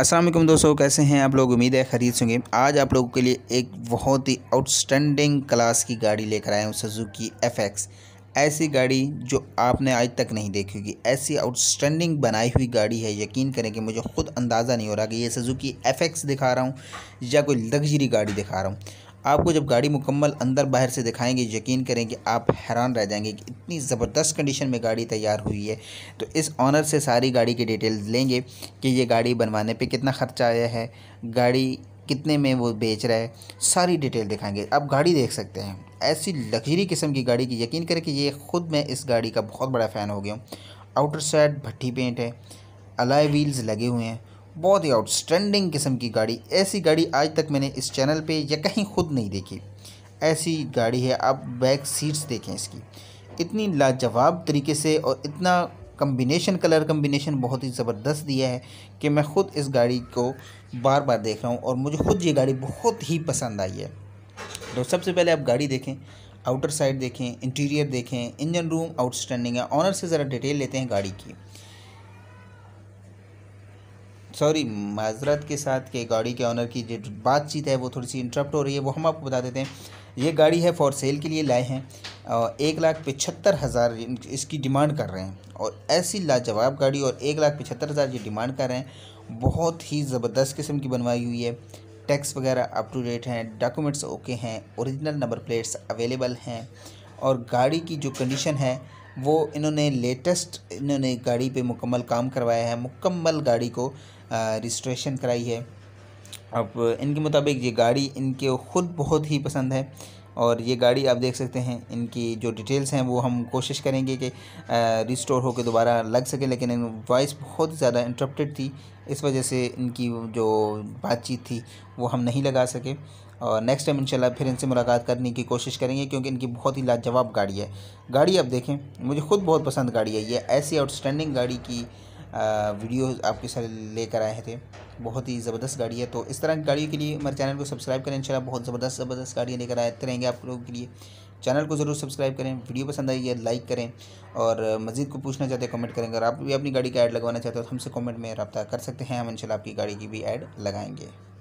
असलम दोस्तों कैसे हैं आप लोग उम्मीद है खरीद होंगे आज आप लोगों के लिए एक बहुत ही आउटस्टैंडिंग क्लास की गाड़ी लेकर आए हूँ सुजुकी एक्स ऐसी गाड़ी जो आपने आज तक नहीं देखी होगी ऐसी आउटस्टैंडिंग बनाई हुई गाड़ी है यकीन करें कि मुझे खुद अंदाज़ा नहीं हो रहा कि ये सुजुकी एफ दिखा रहा हूँ या कोई लग्जरी गाड़ी दिखा रहा हूँ आपको जब गाड़ी मुकम्मल अंदर बाहर से दिखाएंगे यकीन करें कि आप हैरान रह जाएंगे कि इतनी ज़बरदस्त कंडीशन में गाड़ी तैयार हुई है तो इस ऑनर से सारी गाड़ी की डिटेल्स लेंगे कि ये गाड़ी बनवाने पे कितना ख़र्चा आया है गाड़ी कितने में वो बेच रहा है सारी डिटेल दिखाएंगे आप गाड़ी देख सकते हैं ऐसी लग्जरी किस्म की गाड़ी की यकीन करें कि ये ख़ुद मैं इस गाड़ी का बहुत बड़ा फ़ैन हो गया हूँ आउटर साइड भट्टी पेंट है अलाई व्हील्स लगे हुए हैं बहुत ही आउटस्टैंडिंग किस्म की गाड़ी ऐसी गाड़ी आज तक मैंने इस चैनल पे या कहीं खुद नहीं देखी ऐसी गाड़ी है आप बैक सीट्स देखें इसकी इतनी लाजवाब तरीके से और इतना कम्बिनेशन कलर कम्बिनेशन बहुत ही ज़बरदस्त दिया है कि मैं ख़ुद इस गाड़ी को बार बार देख रहा हूँ और मुझे खुद ये गाड़ी बहुत ही पसंद आई है तो सबसे पहले आप गाड़ी देखें आउटर साइड देखें इंटीरियर देखें इंजन रूम आउटस्टैंडिंग है ऑनर से ज़रा डिटेल लेते हैं गाड़ी की सॉरी माजरत के साथ के गाड़ी के ऑनर की जो बातचीत है वो थोड़ी सी इंटरप्ट हो रही है वो हम आपको बता देते हैं ये गाड़ी है फॉर सेल के लिए लाए हैं और एक लाख पचहत्तर हज़ार इसकी डिमांड कर रहे हैं और ऐसी लाजवाब गाड़ी और एक लाख पचहत्तर हज़ार ये डिमांड कर रहे हैं बहुत ही ज़बरदस्त किस्म की बनवाई हुई है टैक्स वगैरह अप टू डेट हैं डॉक्यूमेंट्स ओके हैं ओरिजिनल नंबर प्लेट्स अवेलेबल हैं और गाड़ी की जो कंडीशन है वो इन्होंने लेटेस्ट इन्होंने गाड़ी पे मुकम्मल काम करवाया है मुकम्मल गाड़ी को रजिस्ट्रेशन कराई है अब इनके मुताबिक ये गाड़ी इनके ख़ुद बहुत ही पसंद है और ये गाड़ी आप देख सकते हैं इनकी जो डिटेल्स हैं वो हम कोशिश करेंगे कि रिस्टोर होकर दोबारा लग सके लेकिन वॉइस बहुत ज़्यादा इंटरप्टेड थी इस वजह से इनकी जो बातचीत थी वो हम नहीं लगा सके और नेक्स्ट टाइम इंशाल्लाह फिर इनसे मुलाकात करने की कोशिश करेंगे क्योंकि इनकी बहुत ही लाजवाब गाड़ी है गाड़ी आप देखें मुझे ख़ुद बहुत पसंद गाड़ी है ये ऐसी आउटस्टैंडिंग गाड़ी की वीडियोस आपके साथ लेकर आए थे बहुत ही ज़बरदस्त गाड़ी है तो इस तरह की गाड़ियों के लिए हमारे चैनल को सब्सक्राइब करें इन बहुत ज़बरदस्त ज़बरदस्त गाड़ियाँ लेकर आते रहेंगे आप लोगों के लिए चैनल को ज़रूर सब्सक्राइब करें वीडियो पसंद आई है लाइक करें और मजीद को पूछना चाहते हैं कमेंट करें अगर आप भी अपनी गाड़ी का ऐड लगवाना चाहते हो तो हमसे कमेंट में रब्ता कर सकते हैं हम इनशाला आपकी गाड़ी की भी ऐड लगाएंगे